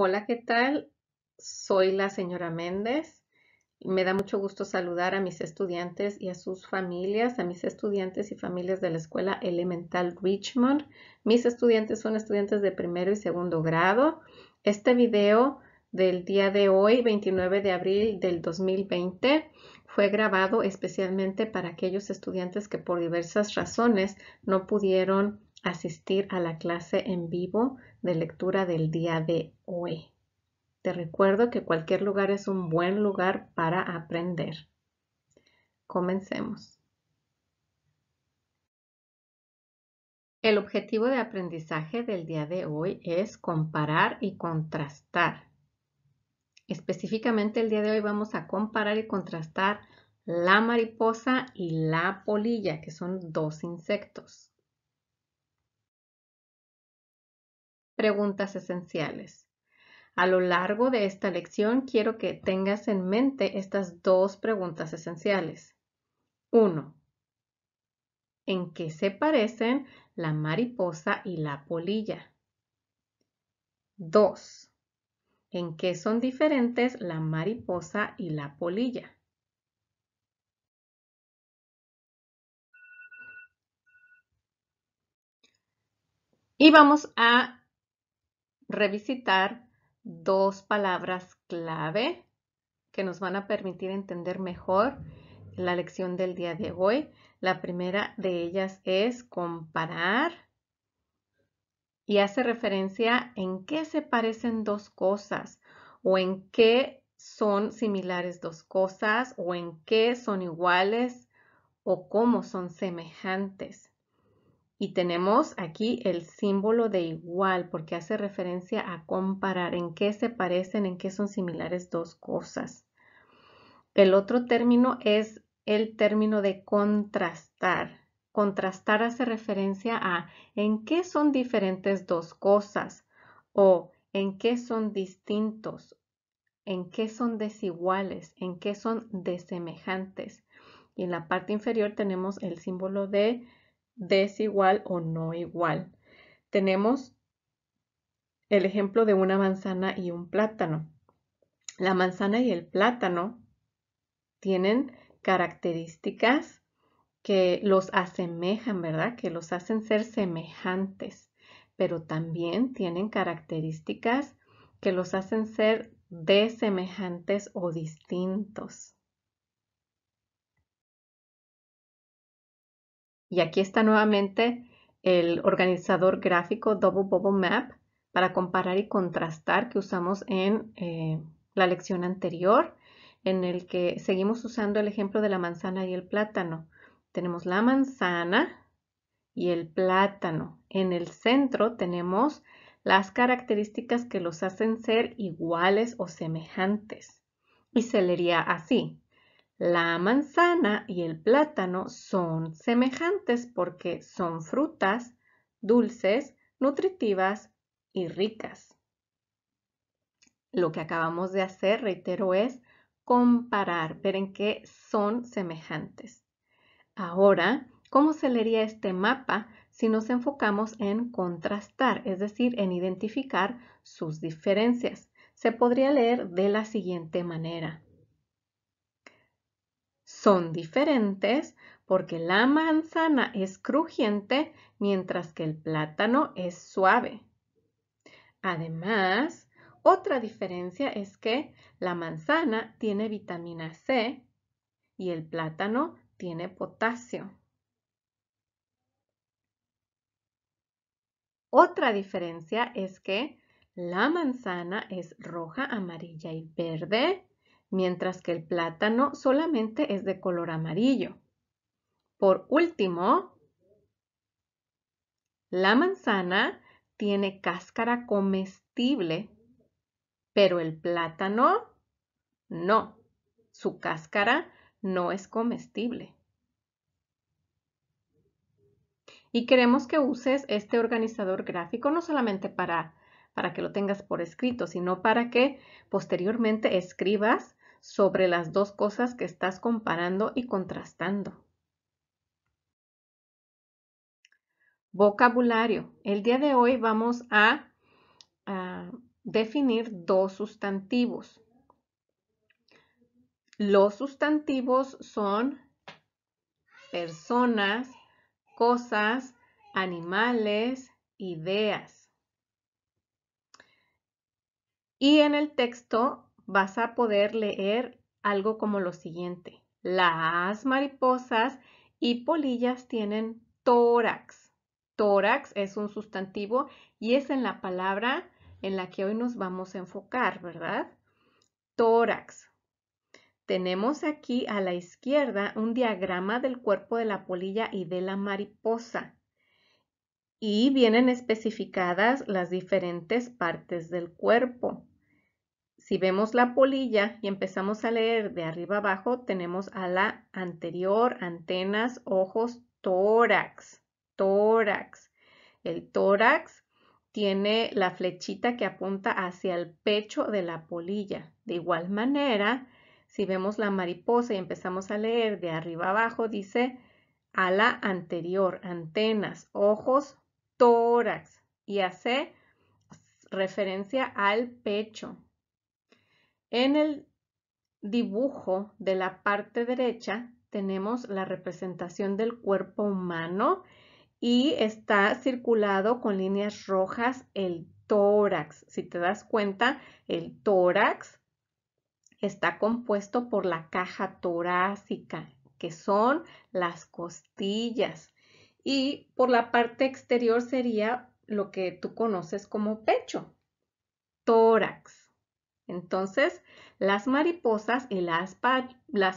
Hola, ¿qué tal? Soy la señora Méndez. Me da mucho gusto saludar a mis estudiantes y a sus familias, a mis estudiantes y familias de la Escuela Elemental Richmond. Mis estudiantes son estudiantes de primero y segundo grado. Este video del día de hoy, 29 de abril del 2020, fue grabado especialmente para aquellos estudiantes que por diversas razones no pudieron asistir a la clase en vivo de lectura del día de hoy. Te recuerdo que cualquier lugar es un buen lugar para aprender. Comencemos. El objetivo de aprendizaje del día de hoy es comparar y contrastar. Específicamente el día de hoy vamos a comparar y contrastar la mariposa y la polilla, que son dos insectos. preguntas esenciales. A lo largo de esta lección quiero que tengas en mente estas dos preguntas esenciales. 1. ¿En qué se parecen la mariposa y la polilla? 2. ¿En qué son diferentes la mariposa y la polilla? Y vamos a revisitar dos palabras clave que nos van a permitir entender mejor la lección del día de hoy. La primera de ellas es comparar y hace referencia en qué se parecen dos cosas o en qué son similares dos cosas o en qué son iguales o cómo son semejantes. Y tenemos aquí el símbolo de igual porque hace referencia a comparar, en qué se parecen, en qué son similares dos cosas. El otro término es el término de contrastar. Contrastar hace referencia a en qué son diferentes dos cosas o en qué son distintos, en qué son desiguales, en qué son desemejantes. Y en la parte inferior tenemos el símbolo de desigual o no igual. Tenemos el ejemplo de una manzana y un plátano. La manzana y el plátano tienen características que los asemejan, ¿verdad? Que los hacen ser semejantes, pero también tienen características que los hacen ser desemejantes o distintos. Y aquí está nuevamente el organizador gráfico Double Bubble Map para comparar y contrastar que usamos en eh, la lección anterior, en el que seguimos usando el ejemplo de la manzana y el plátano. Tenemos la manzana y el plátano. En el centro tenemos las características que los hacen ser iguales o semejantes. Y se leería así. La manzana y el plátano son semejantes porque son frutas dulces, nutritivas y ricas. Lo que acabamos de hacer, reitero, es comparar, ver en qué son semejantes. Ahora, ¿cómo se leería este mapa si nos enfocamos en contrastar, es decir, en identificar sus diferencias? Se podría leer de la siguiente manera son diferentes porque la manzana es crujiente mientras que el plátano es suave. Además, otra diferencia es que la manzana tiene vitamina C y el plátano tiene potasio. Otra diferencia es que la manzana es roja, amarilla y verde mientras que el plátano solamente es de color amarillo. Por último, la manzana tiene cáscara comestible, pero el plátano no. Su cáscara no es comestible. Y queremos que uses este organizador gráfico no solamente para, para que lo tengas por escrito, sino para que posteriormente escribas sobre las dos cosas que estás comparando y contrastando. Vocabulario. El día de hoy vamos a, definir dos sustantivos. Los sustantivos son personas, cosas, animales, ideas. Y en el texto vas a poder leer algo como lo siguiente. Las mariposas y polillas tienen tórax. Tórax es un sustantivo y es en la palabra en la que hoy nos vamos a enfocar, ¿verdad? Tórax. Tenemos aquí a la izquierda un diagrama del cuerpo de la polilla y de la mariposa. Y vienen especificadas las diferentes partes del cuerpo. Si vemos la polilla y empezamos a leer de arriba abajo, tenemos a la anterior, antenas, ojos, tórax, tórax. El tórax tiene la flechita que apunta hacia el pecho de la polilla. De igual manera, si vemos la mariposa y empezamos a leer de arriba abajo, dice ala anterior, antenas, ojos, tórax y hace referencia al pecho. En el dibujo de la parte derecha tenemos la representación del cuerpo humano y está circulado con líneas rojas el tórax. Si te das cuenta, el tórax está compuesto por la caja torácica, que son las costillas. Y por la parte exterior sería lo que tú conoces como pecho, tórax. Entonces, las mariposas y las,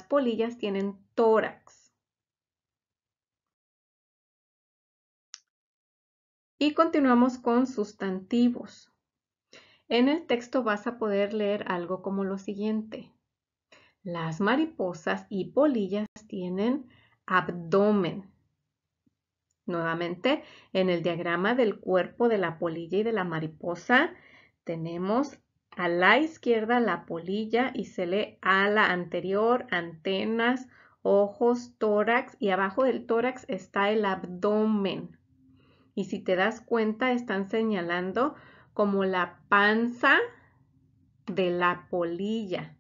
polillas tienen tórax. Y continuamos con sustantivos. En el texto vas a poder leer algo como lo siguiente. Las mariposas y polillas tienen abdomen. Nuevamente, en el diagrama del cuerpo de la polilla y de la mariposa tenemos a la izquierda la polilla y se lee ala anterior, antenas, ojos, tórax y abajo del tórax está el abdomen. Y si te das cuenta, están señalando como la panza de la polilla.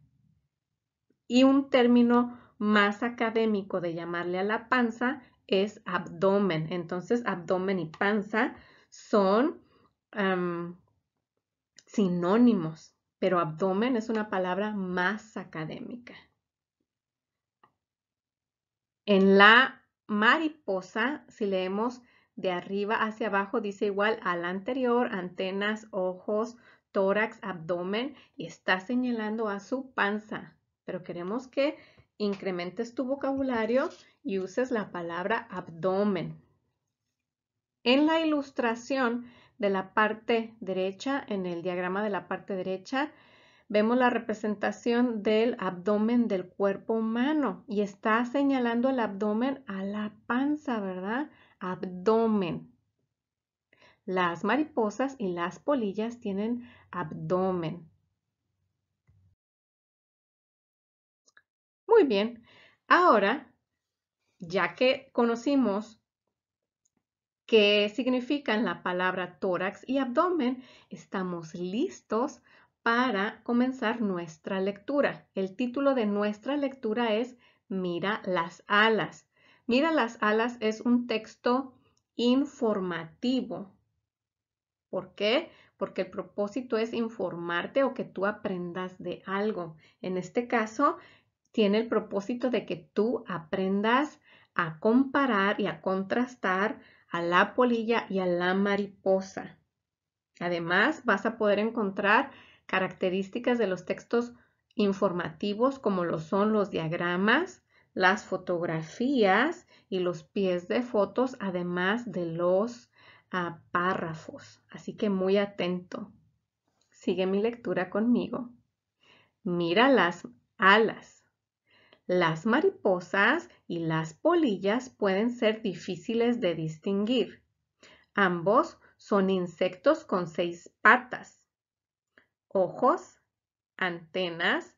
Y un término más académico de llamarle a la panza es abdomen. Entonces, abdomen y panza son sinónimos, pero abdomen es una palabra más académica. En la mariposa, si leemos de arriba hacia abajo, dice igual al anterior, antenas, ojos, tórax, abdomen, y está señalando a su panza. Pero queremos que incrementes tu vocabulario y uses la palabra abdomen. En la ilustración de la parte derecha, en el diagrama de la parte derecha, vemos la representación del abdomen del cuerpo humano y está señalando el abdomen a la panza, ¿verdad? Abdomen. Las mariposas y las polillas tienen abdomen. Muy bien, ahora, ya que conocimos ¿Qué significan la palabra tórax y abdomen, estamos listos para comenzar nuestra lectura. El título de nuestra lectura es Mira las alas. Mira las alas es un texto informativo. ¿Por qué? Porque el propósito es informarte o que tú aprendas de algo. En este caso, tiene el propósito de que tú aprendas a comparar y a contrastar a la polilla y a la mariposa. Además, vas a poder encontrar características de los textos informativos como lo son los diagramas, las fotografías y los pies de fotos, además de los ah, párrafos. Así que muy atento. Sigue mi lectura conmigo. Mira las alas. Las mariposas y las polillas pueden ser difíciles de distinguir. Ambos son insectos con seis patas, ojos, antenas,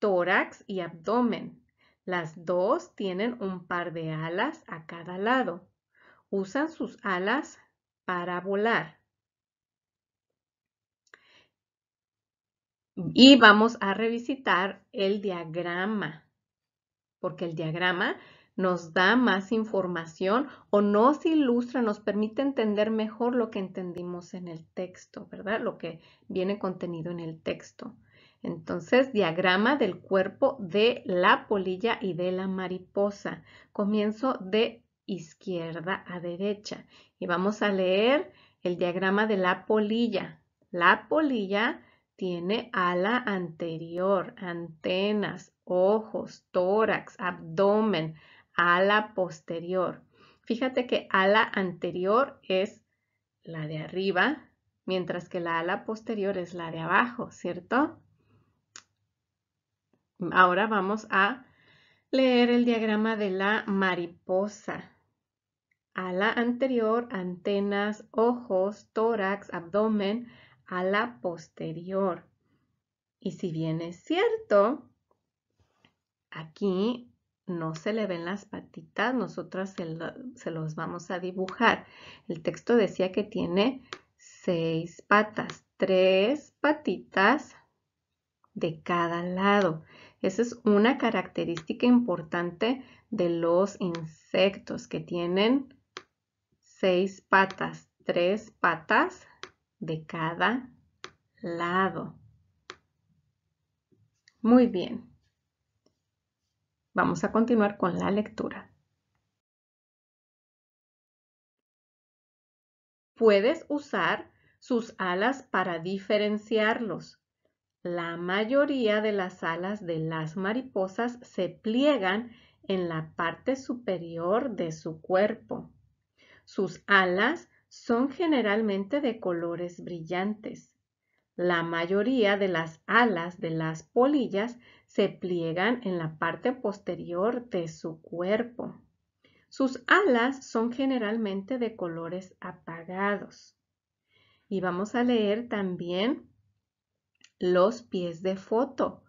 tórax y abdomen. Las dos tienen un par de alas a cada lado. Usan sus alas para volar. Y vamos a revisitar el diagrama porque el diagrama nos da más información o nos ilustra, nos permite entender mejor lo que entendimos en el texto, ¿verdad? Lo que viene contenido en el texto. Entonces, diagrama del cuerpo de la polilla y de la mariposa. Comienzo de izquierda a derecha y vamos a leer el diagrama de la polilla. La polilla tiene ala anterior, antenas, ojos, tórax, abdomen, ala posterior. Fíjate que ala anterior es la de arriba, mientras que la ala posterior es la de abajo, ¿cierto? Ahora vamos a leer el diagrama de la mariposa. Ala anterior, antenas, ojos, tórax, abdomen, ala posterior. Y si bien es cierto, Aquí no se le ven las patitas, nosotras se, se, los vamos a dibujar. El texto decía que tiene seis patas, tres patitas de cada lado. Esa es una característica importante de los insectos que tienen seis patas, tres patas de cada lado. Muy bien. Vamos a continuar con la lectura. Puedes usar sus alas para diferenciarlos. La mayoría de las alas de las mariposas se pliegan en la parte superior de su cuerpo. Sus alas son generalmente de colores brillantes. La mayoría de las alas de las polillas se pliegan en la parte posterior de su cuerpo. Sus alas son generalmente de colores apagados. Y vamos a leer también los pies de foto,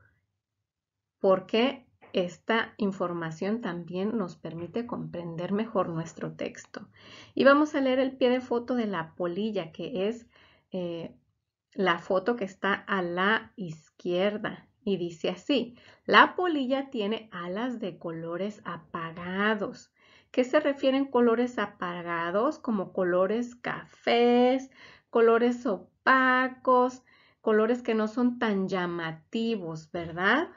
porque esta información también nos permite comprender mejor nuestro texto. Y vamos a leer el pie de foto de la polilla, que es eh, la foto que está a la izquierda y dice así, la polilla tiene alas de colores apagados. ¿Qué se refieren colores apagados? Como colores cafés, colores opacos, colores que no son tan llamativos, ¿verdad?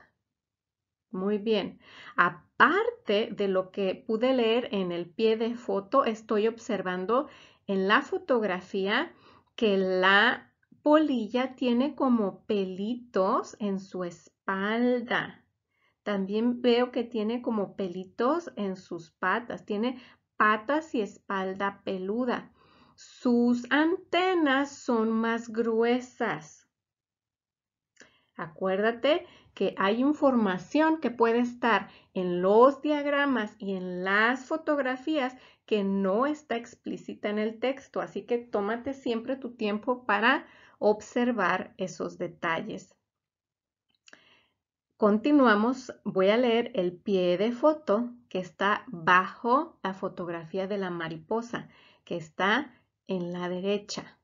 Muy bien. Aparte de lo que pude leer en el pie de foto, estoy observando en la fotografía que la polilla tiene como pelitos en su espalda. También veo que tiene como pelitos en sus patas. Tiene patas y espalda peluda. Sus antenas son más gruesas. Acuérdate que hay información que puede estar en los diagramas y en las fotografías que no está explícita en el texto. Así que tómate siempre tu tiempo para observar esos detalles. Continuamos, voy a leer el pie de foto que está bajo la fotografía de la mariposa, que está en la derecha.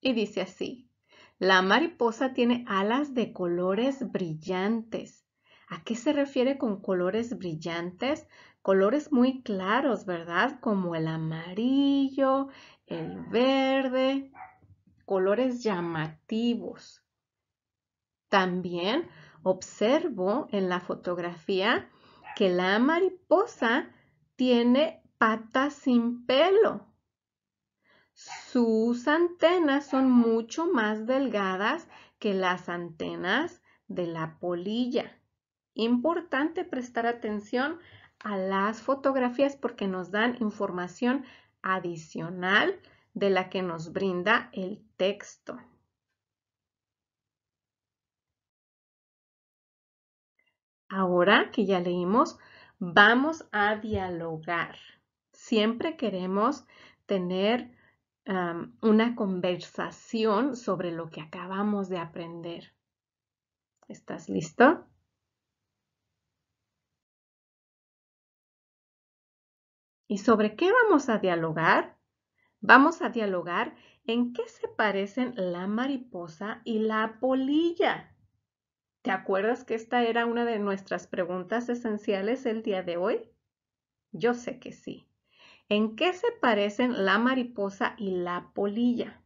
Y dice así, la mariposa tiene alas de colores brillantes. ¿A qué se refiere con colores brillantes? Colores muy claros, ¿verdad? Como el amarillo, el verde, colores llamativos. También observo en la fotografía que la mariposa tiene patas sin pelo. Sus antenas son mucho más delgadas que las antenas de la polilla. Importante prestar atención a las fotografías porque nos dan información adicional de la que nos brinda el texto. Ahora que ya leímos, vamos a dialogar. Siempre queremos tener una conversación sobre lo que acabamos de aprender. ¿Estás listo? ¿Y sobre qué vamos a dialogar? Vamos a dialogar ¿En qué se parecen la mariposa y la polilla? ¿Te acuerdas que esta era una de nuestras preguntas esenciales el día de hoy? Yo sé que sí. ¿En qué se parecen la mariposa y la polilla?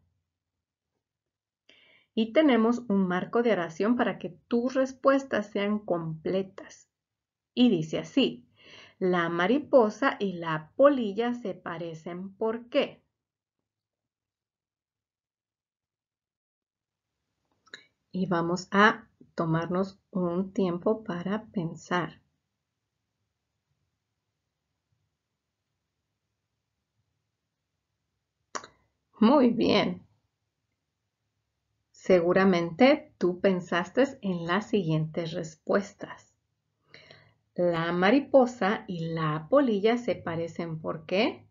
Y tenemos un marco de oración para que tus respuestas sean completas. Y dice así, la mariposa y la polilla se parecen ¿por qué? y vamos a tomarnos un tiempo para pensar. Muy bien. Seguramente tú pensaste en las siguientes respuestas. La mariposa y la polilla se parecen porque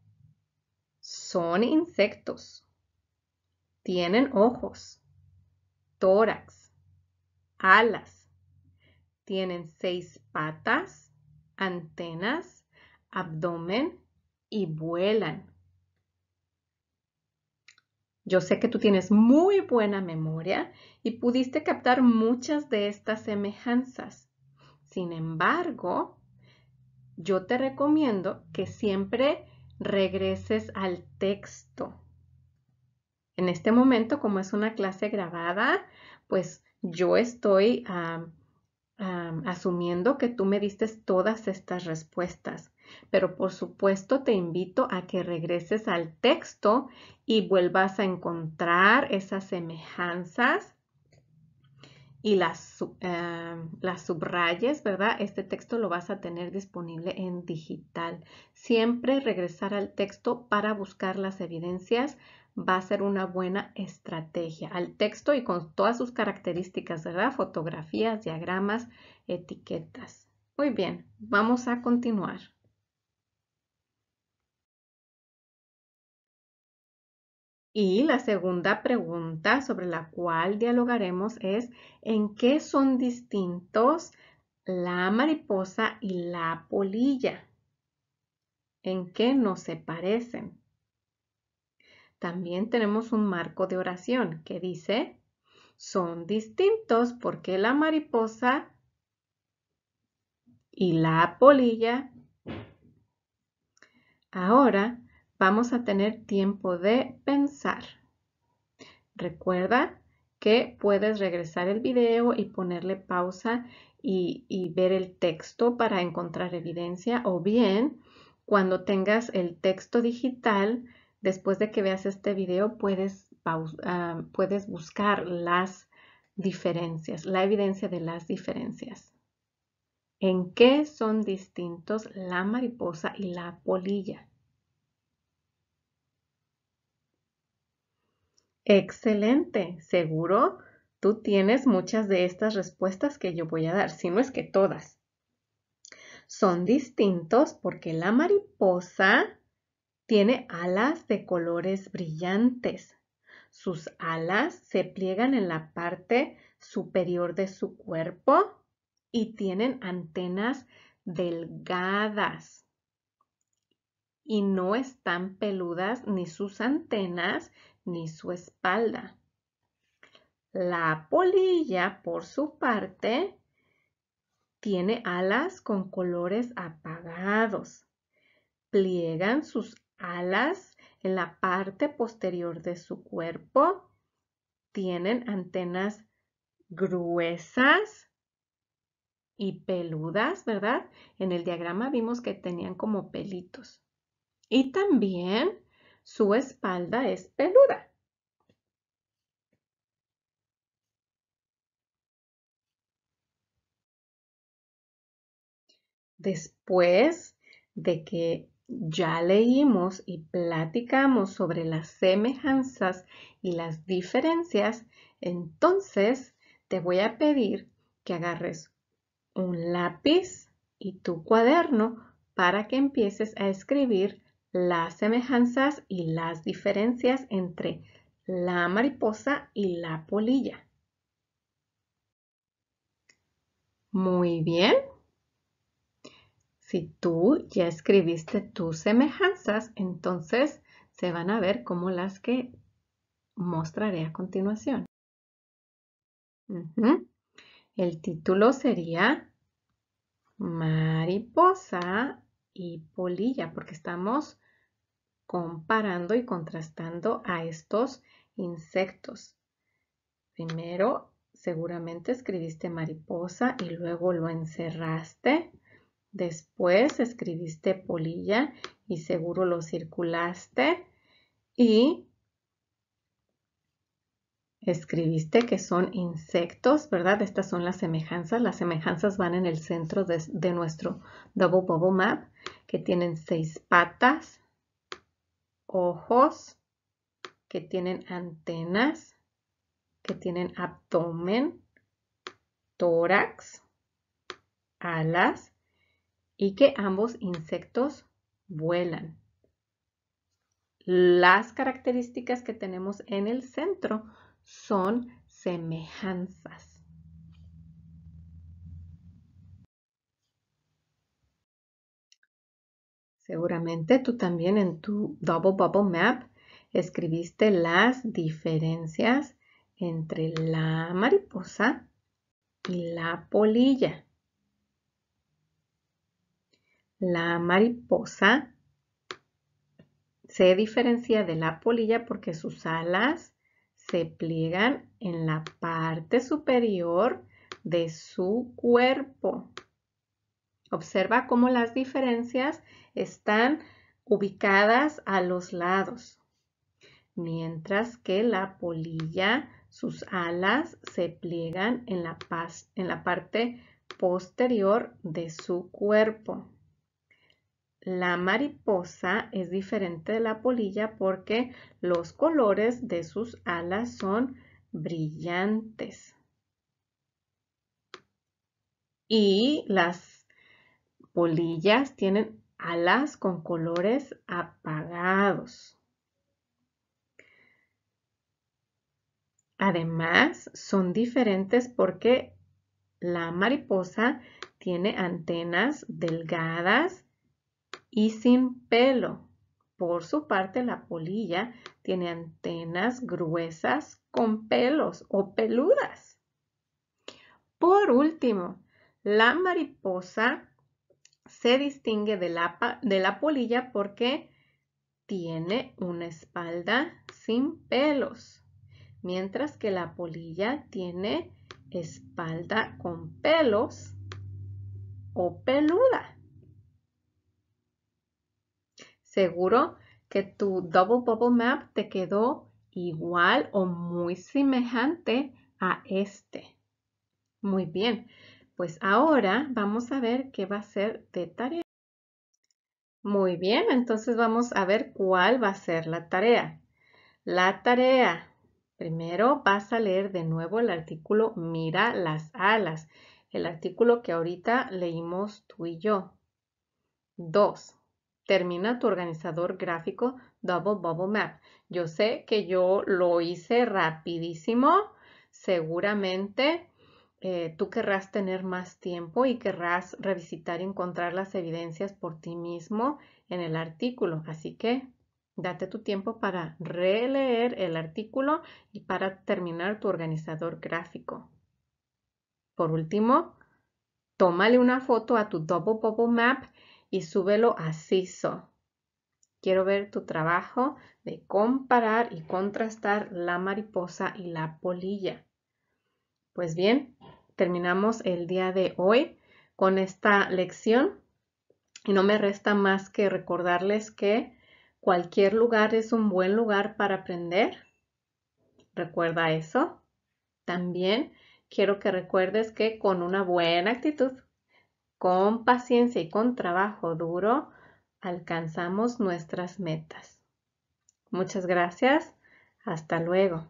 son insectos. Tienen ojos tórax, alas. Tienen seis patas, antenas, abdomen y vuelan. Yo sé que tú tienes muy buena memoria y pudiste captar muchas de estas semejanzas. Sin embargo, yo te recomiendo que siempre regreses al texto en este momento, como es una clase grabada, pues yo estoy asumiendo que tú me diste todas estas respuestas. Pero por supuesto te invito a que regreses al texto y vuelvas a encontrar esas semejanzas y las, las, subrayes, ¿verdad? Este texto lo vas a tener disponible en digital. Siempre regresar al texto para buscar las evidencias va a ser una buena estrategia al texto y con todas sus características, ¿verdad? Fotografías, diagramas, etiquetas. Muy bien, vamos a continuar. Y la segunda pregunta sobre la cual dialogaremos es ¿en qué son distintos la mariposa y la polilla? ¿En qué no se parecen? También tenemos un marco de oración que dice, son distintos porque la mariposa y la polilla. Ahora vamos a tener tiempo de pensar. Recuerda que puedes regresar el video y ponerle pausa y, y, ver el texto para encontrar evidencia o bien cuando tengas el texto digital Después de que veas este video puedes, ah, puedes buscar las diferencias, la evidencia de las diferencias. ¿En qué son distintos la mariposa y la polilla? Excelente, seguro tú tienes muchas de estas respuestas que yo voy a dar, si no es que todas. Son distintos porque la mariposa tiene alas de colores brillantes. Sus alas se pliegan en la parte superior de su cuerpo y tienen antenas delgadas. Y no están peludas ni sus antenas ni su espalda. La polilla, por su parte, tiene alas con colores apagados. Pliegan sus alas en la parte posterior de su cuerpo. Tienen antenas gruesas y peludas, ¿verdad? En el diagrama vimos que tenían como pelitos. Y también su espalda es peluda. Después de que ya leímos y platicamos sobre las semejanzas y las diferencias, entonces te voy a pedir que agarres un lápiz y tu cuaderno para que empieces a escribir las semejanzas y las diferencias entre la mariposa y la polilla. Muy bien, si tú ya escribiste tus semejanzas, entonces se van a ver como las que mostraré a continuación. El título sería mariposa y polilla, porque estamos comparando y contrastando a estos insectos. Primero, seguramente escribiste mariposa y luego lo encerraste Después escribiste polilla y seguro lo circulaste. Y escribiste que son insectos, ¿verdad? Estas son las semejanzas. Las semejanzas van en el centro de, nuestro Double Bubble Map, que tienen seis patas, ojos, que tienen antenas, que tienen abdomen, tórax, alas y que ambos insectos vuelan. Las características que tenemos en el centro son semejanzas. Seguramente tú también en tu Double Bubble Map escribiste las diferencias entre la mariposa y la polilla. La mariposa se diferencia de la polilla porque sus alas se pliegan en la parte superior de su cuerpo. Observa cómo las diferencias están ubicadas a los lados, mientras que la polilla, sus alas se pliegan en la, parte posterior de su cuerpo. La mariposa es diferente de la polilla porque los colores de sus alas son brillantes. Y las polillas tienen alas con colores apagados. Además, son diferentes porque la mariposa tiene antenas delgadas y sin pelo. Por su parte, la polilla tiene antenas gruesas con pelos o peludas. Por último, la mariposa se distingue de la, de la polilla porque tiene una espalda sin pelos, mientras que la polilla tiene espalda con pelos o peluda. Seguro que tu Double Bubble Map te quedó igual o muy semejante a este. Muy bien, pues ahora vamos a ver qué va a ser de tarea. Muy bien, entonces vamos a ver cuál va a ser la tarea. La tarea. Primero vas a leer de nuevo el artículo Mira las alas, el artículo que ahorita leímos tú y yo. Dos, termina tu organizador gráfico Double Bubble Map. Yo sé que yo lo hice rapidísimo. Seguramente eh, tú querrás tener más tiempo y querrás revisitar y encontrar las evidencias por ti mismo en el artículo. Así que date tu tiempo para releer el artículo y para terminar tu organizador gráfico. Por último, tómale una foto a tu Double Bubble Map y súbelo a CISO. Quiero ver tu trabajo de comparar y contrastar la mariposa y la polilla. Pues bien, terminamos el día de hoy con esta lección y no me resta más que recordarles que cualquier lugar es un buen lugar para aprender. Recuerda eso. También quiero que recuerdes que con una buena actitud con paciencia y con trabajo duro, alcanzamos nuestras metas. Muchas gracias. Hasta luego.